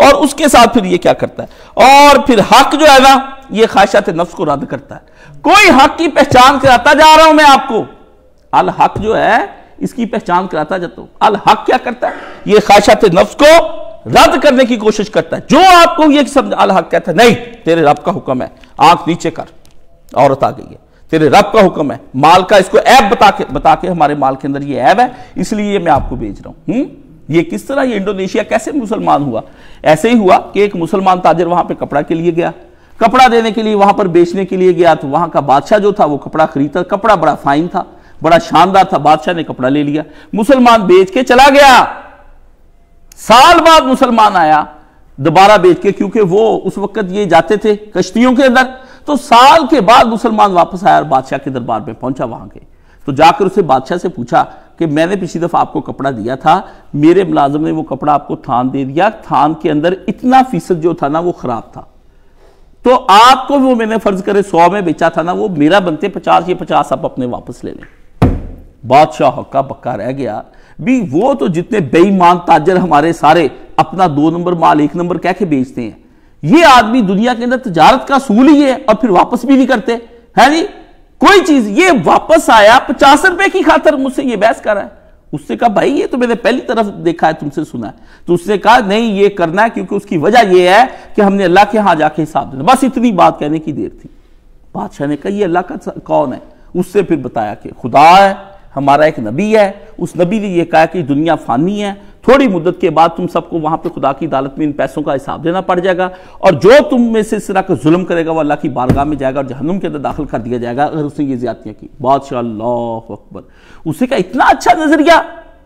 और उसके साथ फिर ये क्या करता है और फिर हक जो है ना ये ख्वाहिशात नफ्स को रद्द करता है कोई हक की पहचान कराता जा रहा हूं मैं आपको अल हक जो है इसकी पहचान कराता जाता तो। हूं अल हक क्या करता है ये ख्वाहिशात नफ्स को रद्द करने की कोशिश करता है जो आपको यह समझ अल हक कहता है नहीं तेरे रब का हुक्म है आंख नीचे कर औरत आ गई है तेरे रब का हुक्म है माल का इसको ऐप बता के बता के हमारे माल के अंदर ये ऐप है इसलिए मैं आपको भेज रहा हूं हुँ? हम्म? ये किस तरह ये इंडोनेशिया कैसे मुसलमान हुआ ऐसे ही हुआ कि एक मुसलमान ताजर वहां पर कपड़ा के लिए गया कपड़ा देने के लिए वहां पर बेचने के लिए गया तो वहां का बादशाह जो था वो कपड़ा खरीदता कपड़ा बड़ा फाइन था बड़ा शानदार था बादशाह ने कपड़ा ले लिया मुसलमान बेच के चला गया साल बाद मुसलमान आया दोबारा बेच के क्योंकि वो उस वक्त ये जाते थे कश्तियों के अंदर तो साल के बाद मुसलमान वापस आया और बादशाह के दरबार में पहुंचा वहां के तो जाकर उसे बादशाह से पूछा कि मैंने पिछली दफ़ा आपको कपड़ा दिया था मेरे मुलाजम ने वो कपड़ा आपको थान दे दिया थान के अंदर इतना फीसद जो था ना वो ख़राब था तो आपको वो मैंने फ़र्ज़ करे सौ में बेचा था ना वो मेरा बनते पचास या पचास आप अपने वापस ले लें बादशाह हक्का पक्का रह गया भी वो तो जितने बेईमान ताजर हमारे सारे अपना दो नंबर माल एक नंबर कह के बेचते हैं ये आदमी दुनिया के अंदर तजारत का सूल ही है और फिर वापस भी नहीं करते है नहीं कोई चीज ये वापस आया पचास रुपए की खातर मुझसे ये बहस कर रहा है उससे कहा भाई ये तो मैंने पहली तरफ देखा है तुमसे सुना है तो उससे कहा नहीं ये करना है क्योंकि उसकी वजह यह है कि हमने अल्लाह के यहां जाके हिसाब देना बस इतनी बात कहने की देर थी बादशाह ने कहा ये अल्लाह का कौन है उससे फिर बताया कि खुदा है हमारा एक नबी है उस नबी ने यह कहा कि दुनिया फानी है थोड़ी मुद्दत के बाद तुम सबको वहां पे खुदा की अदालत में इन पैसों का हिसाब देना पड़ जाएगा और जो तुम में से इस तरह का जुल्म करेगा वो अल्लाह की बारगाह में जाएगा और जहनुम के अंदर दाखिल कर दिया जाएगा अगर उसने ये ज्यादतियाँ की बादशाह अकबर उसे का इतना अच्छा नजरिया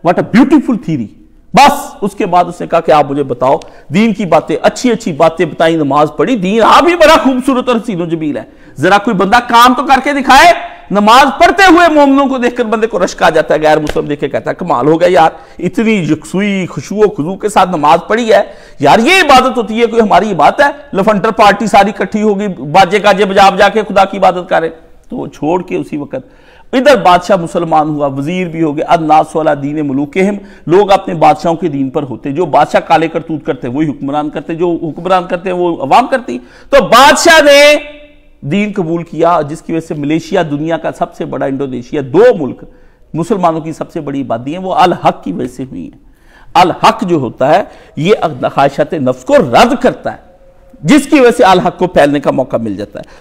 वट अ ब्यूटीफुल थीरी बस उसके बाद उसने कहा कि आप मुझे बताओ दीन की बातें अच्छी अच्छी बातें बताई नमाज पढ़ी दीन आप ही बड़ा खूबसूरत और सीनो जबील है जरा कोई बंदा काम तो करके दिखाए नमाज पढ़ते हुए मोमनों को देखकर बंदे को रश्क आ जाता है गैर मुस्लिम देखे कहता है कमाल हो गया यार इतनी यकसुई खुशबू खुजू के साथ नमाज पढ़ी है यार ये इबादत होती है कोई हमारी इबादत है लफंटर पार्टी सारी इकट्ठी होगी बाजे काजे बजा बजा के खुदा की इबादत करें तो वो छोड़ के उसी वक्त इधर बादशाह मुसलमान हुआ वजीर भी हो गए अदनास वाला दीन मलूक हम लोग अपने बादशाहों के दीन पर होते जो बादशाह काले करतूत करते वही हुक्मरान करते जो हुक्मरान करते हैं वो अवाम करती तो बादशाह ने दीन कबूल किया जिसकी वजह से मलेशिया दुनिया का सबसे बड़ा इंडोनेशिया दो मुल्क मुसलमानों की सबसे बड़ी आबादी है वो अल हक की वजह से हुई है अल हक जो होता है ये ख्वाहिशात नफ्स को रद्द करता है जिसकी वजह से अल हक को फैलने का मौका मिल जाता है